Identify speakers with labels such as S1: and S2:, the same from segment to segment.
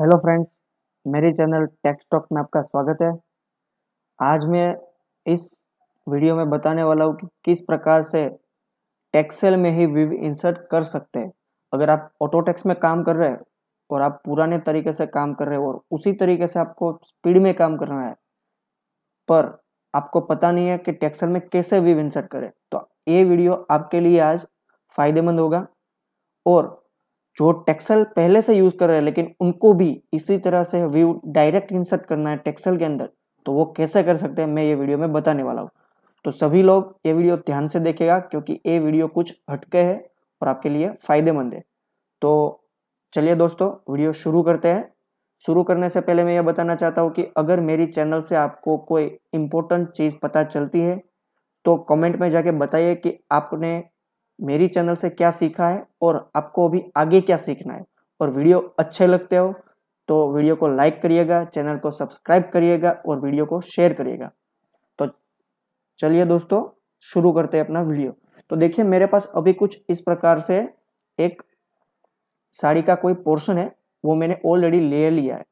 S1: hello friends मेरे channel Techs Talk में आपका स्वागत है आज मैं इस वीडियो में बताने वाला हूँ कि किस प्रकार से टेक्सेल में ही विव इंसर्ट कर सकते हैं अगर आप ऑटो टेक्स में काम कर रहे हैं और आप पुराने तरीके से काम कर रहे हो और उसी तरीके से आपको स्पीड में काम करना है पर आपको पता नहीं है कि टेक्सेल में कैसे विव इंसर्ट करें तो ये वीडियो आपके लिए आज फायदेमंद होगा और जो टेक्सल पहले से यूज कर रहे हैं लेकिन उनको भी इसी तरह से व्यू डायरेक्ट इंसर्ट करना है टेक्सल के अंदर तो वो कैसे कर सकते हैं मैं ये वीडियो में बताने वाला हूँ तो सभी लोग ये वीडियो ध्यान से देखेगा क्योंकि ये वीडियो कुछ हटके है और आपके लिए फायदेमंद है तो चलिए दोस्तों वीडियो शुरू करते हैं शुरू करने से पहले मैं ये बताना चाहता हूँ कि अगर मेरी चैनल से आपको कोई इम्पोर्टेंट चीज़ पता चलती है तो कमेंट में जाके बताइए कि आपने मेरी चैनल से क्या सीखा है और आपको अभी आगे क्या सीखना है और वीडियो अच्छे लगते हो तो वीडियो को लाइक करिएगा चैनल को सब्सक्राइब करिएगा और वीडियो को शेयर करिएगा तो चलिए दोस्तों शुरू करते हैं अपना वीडियो तो देखिए मेरे पास अभी कुछ इस प्रकार से एक साड़ी का कोई पोर्शन है वो मैंने ऑलरेडी ले लिया है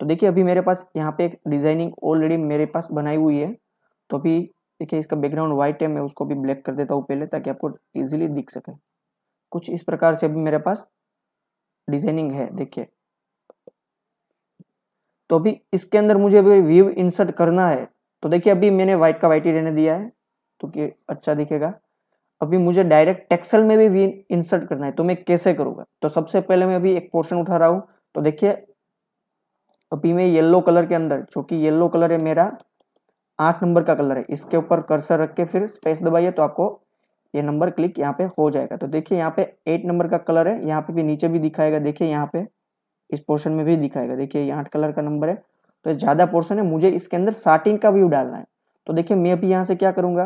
S1: तो देखिए अभी मेरे पास यहाँ पे एक डिज़ाइनिंग ऑलरेडी मेरे पास बनाई हुई है तो अभी देखिए इसका बैकग्राउंड व्हाइट है मैं उसको भी ब्लैक कर देता हूँ पहले ताकि आपको इजीली दिख सके कुछ इस प्रकार से अभी मेरे पास डिजाइनिंग है देखिए तो अभी इसके अंदर मुझे अभी व्यू इंसर्ट करना है तो देखिए अभी मैंने व्हाइट का व्हाइट ही रहने दिया है तो कि अच्छा दिखेगा अभी मुझे डायरेक्ट टेक्सल में भी व्यू इंसर्ट करना है तो मैं कैसे करूँगा तो सबसे पहले मैं अभी एक पोर्शन उठा रहा हूँ तो देखिए अभी मैं येल्लो कलर के अंदर जो कि येलो कलर है मेरा आठ नंबर का कलर है इसके ऊपर कर्सर रख के फिर स्पेस दबाइए तो आपको ये नंबर क्लिक यहाँ पे हो जाएगा तो देखिए यहाँ पे एट नंबर का कलर है यहाँ पे भी नीचे भी दिखाएगा देखिए यहाँ पे इस पोर्शन में भी दिखाएगा देखिए ये आठ कलर का नंबर है तो ज़्यादा पोर्शन है मुझे इसके अंदर साटिन का व्यू डालना है तो देखिए मैं अभी यहाँ से क्या करूँगा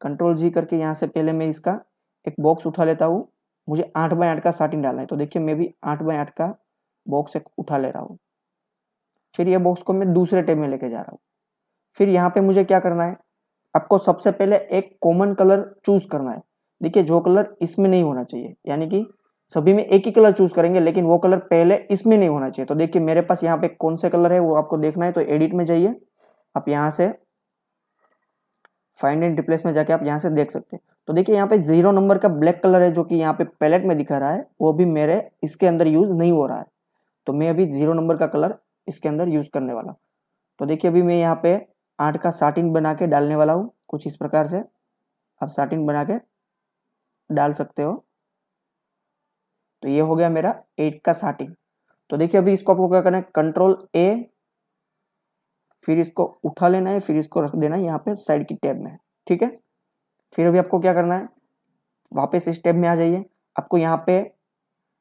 S1: कंट्रोल जी करके यहाँ से पहले मैं इसका एक बॉक्स उठा लेता हूँ मुझे आठ बाय आठ का साटिन डालना है तो देखिए मैं भी आठ बाय आठ का बॉक्स एक उठा ले रहा हूँ फिर ये बॉक्स को मैं दूसरे टेब में लेके जा रहा हूँ फिर यहाँ पे मुझे क्या करना है आपको सबसे पहले एक कॉमन कलर चूज करना है देखिए जो कलर इसमें नहीं होना चाहिए यानी कि सभी में एक ही कलर चूज करेंगे लेकिन वो कलर पहले इसमें नहीं होना चाहिए तो देखिए मेरे पास यहाँ पे कौन से कलर है वो आपको देखना है तो एडिट में जाइए आप यहाँ से फाइंड एंड रिप्लेस में जाके आप यहाँ से देख सकते हैं तो देखिए यहाँ पे जीरो नंबर का ब्लैक कलर है जो कि यहाँ पे पैलेट में दिखा रहा है वो भी मेरे इसके अंदर यूज नहीं हो रहा है तो मैं अभी जीरो नंबर का कलर इसके अंदर यूज करने वाला तो देखिए अभी मैं यहाँ पे आठ का साठ इंच बना के डालने वाला हूँ कुछ इस प्रकार से आप साठ इंच बना के डाल सकते हो तो ये हो गया मेरा एट का साठ इंच तो देखिए अभी इसको आपको क्या करना है कंट्रोल ए फिर इसको उठा लेना है फिर इसको रख देना है यहाँ पे साइड की टैब में ठीक है फिर अभी आपको क्या करना है वापस इस टैब में आ जाइए आपको यहाँ पे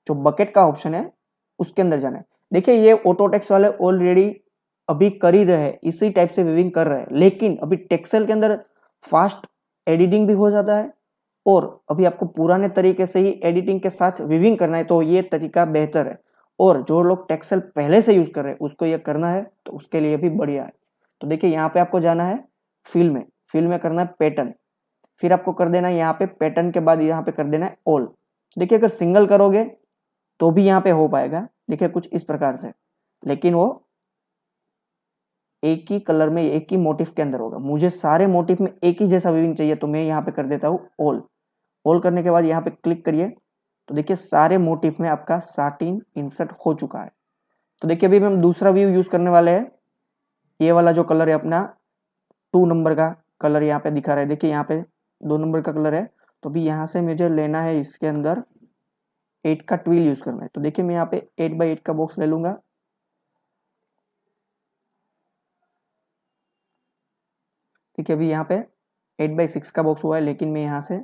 S1: जो बकेट का ऑप्शन है उसके अंदर जाना है देखिए ये ऑटो टैक्स वाले ऑलरेडी अभी कर ही रहे हैं इसी टाइप से वीविंग कर रहे हैं लेकिन अभी टेक्सल के अंदर फास्ट एडिटिंग भी हो जाता है और अभी आपको पुराने तरीके से ही एडिटिंग के साथ वीविंग करना है तो ये तरीका बेहतर है और जो लोग टेक्सल पहले से यूज़ कर रहे हैं उसको ये करना है तो उसके लिए भी बढ़िया है तो देखिए यहाँ पे आपको जाना है फिल में फिल में करना है पैटर्न फिर आपको कर देना है यहाँ पे पैटर्न के बाद यहाँ पे कर देना है ऑल देखिए अगर सिंगल करोगे तो भी यहाँ पे हो पाएगा देखिए कुछ इस प्रकार से लेकिन वो एक ही कलर में एक ही मोटिफ के अंदर होगा मुझे सारे मोटिफ में एक ही जैसा विविंग चाहिए तो मैं यहाँ पे कर देता हूँ ऑल ऑल करने के बाद यहाँ पे क्लिक करिए तो देखिए सारे मोटिफ में आपका साटिन इंसर्ट हो चुका है तो देखिए अभी हम दूसरा व्यू यूज़ करने वाले हैं ये वाला जो कलर है अपना टू नंबर का कलर यहाँ पे दिखा रहा है देखिए यहाँ पे दो नंबर का कलर है तो अभी यहाँ से मुझे लेना है इसके अंदर एट का ट्वील यूज़ करना है तो देखिए मैं यहाँ पे एट बाई एट का बॉक्स ले लूंगा ठीक है अभी यहाँ पे एट बाई सिक्स का बॉक्स हुआ है लेकिन मैं यहाँ से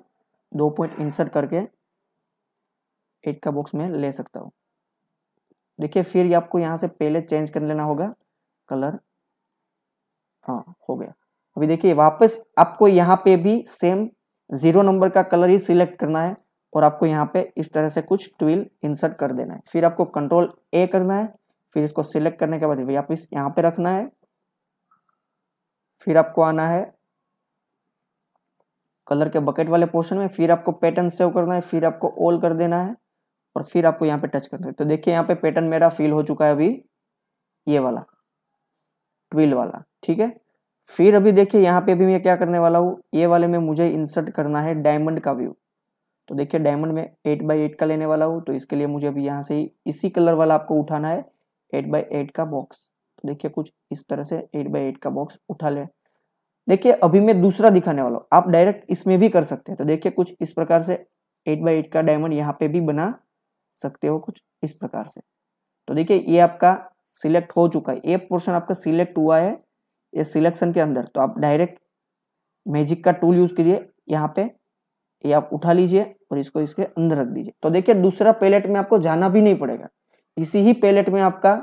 S1: दो पॉइंट इंसर्ट करके एट का बॉक्स में ले सकता हूँ देखिए फिर आपको यहाँ से पहले चेंज कर लेना होगा कलर हाँ हो गया अभी देखिए वापस आपको यहाँ पे भी सेम जीरो नंबर का कलर ही सिलेक्ट करना है और आपको यहाँ पे इस तरह से कुछ ट्विल इंसर्ट कर देना है फिर आपको कंट्रोल ए करना है फिर इसको सिलेक्ट करने के बाद वापस यहाँ पे रखना है फिर आपको आना है कलर के बकेट वाले पोर्शन में फिर आपको पैटर्न सेव करना है फिर आपको ऑल कर देना है और फिर आपको यहाँ पे टच करना है तो देखिए यहाँ पे पैटर्न मेरा फिल हो चुका है अभी ये वाला ट्विल वाला ठीक है फिर अभी देखिए यहाँ पे भी मैं क्या करने वाला हूँ ये वाले में मुझे इंसर्ट करना है डायमंड का व्यू तो देखिए डायमंड में एट बाई एट का लेने वाला हूँ तो इसके लिए मुझे अभी यहाँ से इसी कलर वाला आपको उठाना है एट बाई एट का बॉक्स देखिए कुछ इस तरह से एट बाई एट का बॉक्स उठा ले देखिए अभी मैं दूसरा दिखाने वाला हूँ आप डायरेक्ट इसमें भी कर सकते हैं तो देखिए कुछ इस प्रकार से एट बाई एट का डायमंड यहाँ पे भी बना सकते हो कुछ इस प्रकार से तो देखिए ये आपका सिलेक्ट हो चुका है ये पोर्शन आपका सिलेक्ट हुआ है ये सिलेक्शन के अंदर तो आप डायरेक्ट मैजिक का टूल यूज कीजिए यहाँ पे ये आप उठा लीजिए और इसको इसके अंदर रख दीजिए तो देखिए दूसरा पैलेट में आपको जाना भी नहीं पड़ेगा इसी ही पैलेट में आपका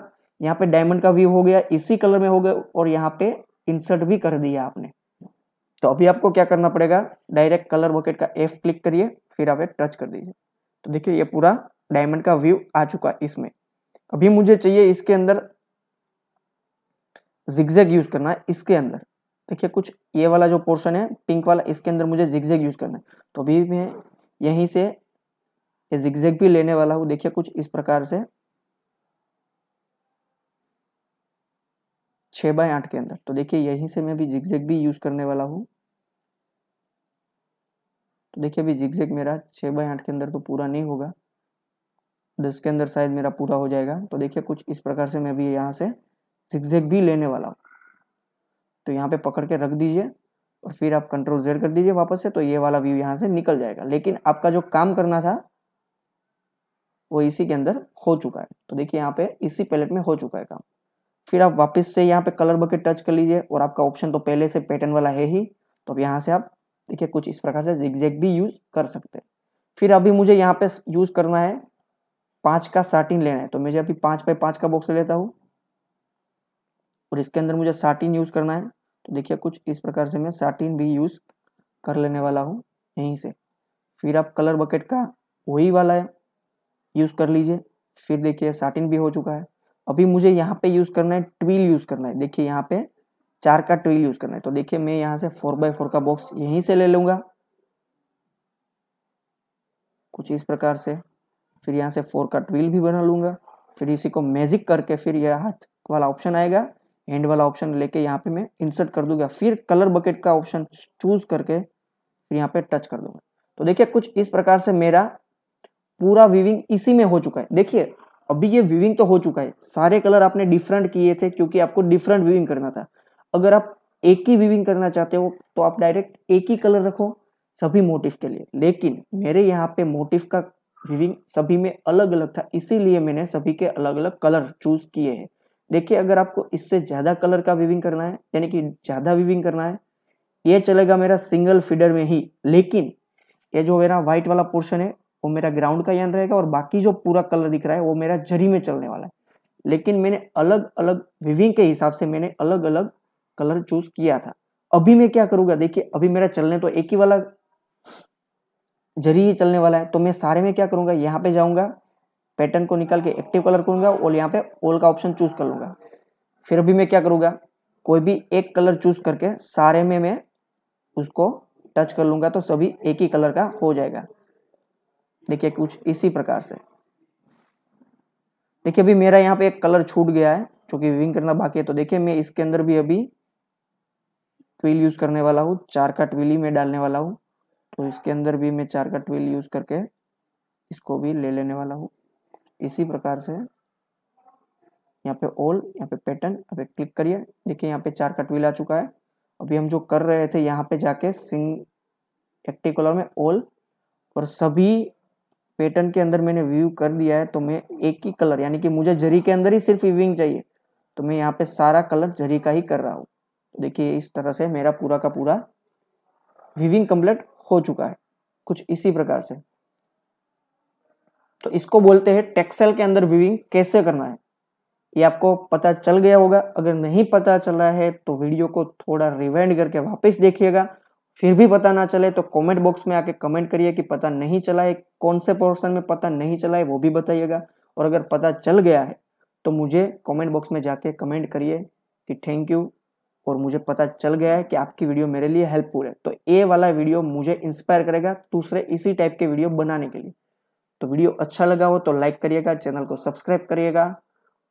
S1: यहाँ पे डायमंड का व्यू हो गया इसी कलर में हो गया और यहाँ पे इंसर्ट भी कर दिया आपने तो अभी आपको क्या करना पड़ेगा डायरेक्ट कलर बकेट का एफ क्लिक करिए फिर आप टच कर दीजिए तो देखिए ये पूरा डायमंड का व्यू आ चुका इसमें अभी मुझे चाहिए इसके अंदर जिगजैग यूज करना है इसके अंदर देखिए कुछ ये वाला जो पोर्शन है पिंक वाला इसके अंदर मुझे जिग्जेग यूज करना है तो अभी मैं यहीं से ये जिग्जेग भी लेने वाला हूँ देखिए कुछ इस प्रकार से छः बाय आठ के अंदर तो देखिए यहीं से मैं भी जिगजेग भी यूज़ करने वाला हूँ तो देखिए अभी जिगजेग मेरा छः बाय आठ के अंदर तो पूरा नहीं होगा दस के अंदर शायद मेरा पूरा हो जाएगा तो देखिए कुछ इस प्रकार से मैं अभी यहाँ से जिगजेग भी लेने वाला हूँ तो यहाँ पे पकड़ के रख दीजिए और फिर आप कंट्रोल जेड कर दीजिए वापस से तो ये वाला व्यू यहाँ से निकल जाएगा लेकिन आपका जो काम करना था वो इसी के अंदर हो चुका है तो देखिए यहाँ पे इसी पैलेट में हो चुका है काम फिर आप वापस से यहाँ पे कलर बकेट टच कर लीजिए और आपका ऑप्शन तो पहले से पैटर्न वाला है ही तो अब यहाँ से आप देखिए कुछ इस प्रकार से जिगजैग भी यूज़ कर सकते फिर अभी मुझे यहाँ पे यूज़ करना है पाँच का साटिन लेना है तो मुझे अभी पाँच बाई पाँच का बॉक्स ले लेता हूँ और इसके अंदर मुझे साटिन यूज़ करना है तो देखिए कुछ इस प्रकार से मैं साटिन भी यूज़ कर लेने वाला हूँ यहीं से फिर आप कलर बकेट का वही वाला है यूज़ कर लीजिए फिर देखिए साटिन भी हो चुका है अभी मुझे यहाँ पे यूज़ करना है ट्विल यूज़ करना है देखिए यहाँ पे चार का ट्विल यूज़ करना है तो देखिए मैं यहाँ से फोर बाय फोर का बॉक्स यहीं से ले लूंगा कुछ इस प्रकार से फिर यहाँ से फोर का ट्विल भी बना लूंगा फिर इसी को मैजिक करके फिर यह हाथ वाला ऑप्शन आएगा एंड वाला ऑप्शन लेके यहाँ पे मैं इंसर्ट कर दूंगा फिर कलर बकेट का ऑप्शन चूज करके फिर यहाँ पे टच कर दूंगा तो देखिए कुछ इस प्रकार से मेरा पूरा विविंग इसी में हो चुका है देखिए अभी ये व्यूइंग तो हो चुका है सारे कलर आपने डिफरेंट किए थे क्योंकि आपको डिफरेंट व्यूइंग करना था अगर आप एक ही व्यूइंग करना चाहते हो तो आप डायरेक्ट एक ही कलर रखो सभी मोटिव के लिए लेकिन मेरे यहाँ पे मोटिव का व्यूइंग सभी में अलग अलग था इसीलिए मैंने सभी के अलग अलग कलर चूज किए हैं देखिए अगर आपको इससे ज़्यादा कलर का विविंग करना है यानी कि ज़्यादा विविंग करना है ये चलेगा मेरा सिंगल फीडर में ही लेकिन ये जो मेरा व्हाइट वाला पोर्शन है वो मेरा ग्राउंड का यन रहेगा और बाकी जो पूरा कलर दिख रहा है वो मेरा जरी में चलने वाला है लेकिन मैंने अलग अलग विविंग के हिसाब से मैंने अलग अलग कलर चूज किया था अभी मैं क्या करूँगा देखिए अभी मेरा चलने तो एक ही वाला जरी ही चलने वाला है तो मैं सारे में क्या करूँगा यहाँ पे जाऊँगा पैटर्न को निकाल के एक्टिव कलर करूँगा और यहाँ पे ऑल का ऑप्शन चूज कर लूंगा फिर अभी मैं क्या करूंगा कोई भी एक कलर चूज करके सारे में मैं उसको टच कर लूँगा तो सभी एक ही कलर का हो जाएगा देखिए कुछ इसी प्रकार से देखिए अभी मेरा यहाँ पे एक कलर छूट गया है क्योंकि विविंग करना बाकी है तो देखिए मैं इसके अंदर भी अभी ट्विल यूज करने वाला हूँ चार का ट्विल ही मैं डालने वाला हूँ तो इसके अंदर भी मैं चार का ट्विल यूज करके इसको भी ले लेने वाला हूँ इसी प्रकार से यहाँ पे ऑल यहाँ पे पैटर्न यहाँ पे क्लिक करिए देखिए यहाँ पे चार का ट्विल आ चुका है अभी हम जो कर रहे थे यहाँ पे जाके सिंग रेक्टिकुलर में ऑल और सभी पैटर्न के अंदर मैंने व्यू कर दिया है तो मैं एक ही कलर यानी कि मुझे जरी के अंदर ही सिर्फ वीविंग चाहिए तो मैं यहाँ पे सारा कलर जरी का ही कर रहा हूँ तो देखिए इस तरह से मेरा पूरा का पूरा विविंग कंप्लीट हो चुका है कुछ इसी प्रकार से तो इसको बोलते हैं टेक्सल के अंदर विविंग कैसे करना है ये आपको पता चल गया होगा अगर नहीं पता चल रहा है तो वीडियो को थोड़ा रिवाइंड करके वापस देखिएगा फिर भी पता ना चले तो कमेंट बॉक्स में आके कमेंट करिए कि पता नहीं चला है कौन से पोर्शन में पता नहीं चला है वो भी बताइएगा और अगर पता चल गया है तो मुझे कमेंट बॉक्स में जाके कमेंट करिए कि थैंक यू और मुझे पता चल गया है कि आपकी वीडियो मेरे लिए हेल्पफुल है तो ए वाला वीडियो मुझे इंस्पायर करेगा दूसरे इसी टाइप के वीडियो बनाने के लिए तो वीडियो अच्छा लगा हो तो लाइक करिएगा चैनल को सब्सक्राइब करिएगा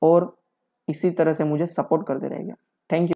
S1: और इसी तरह से मुझे सपोर्ट करते रहेगा थैंक यू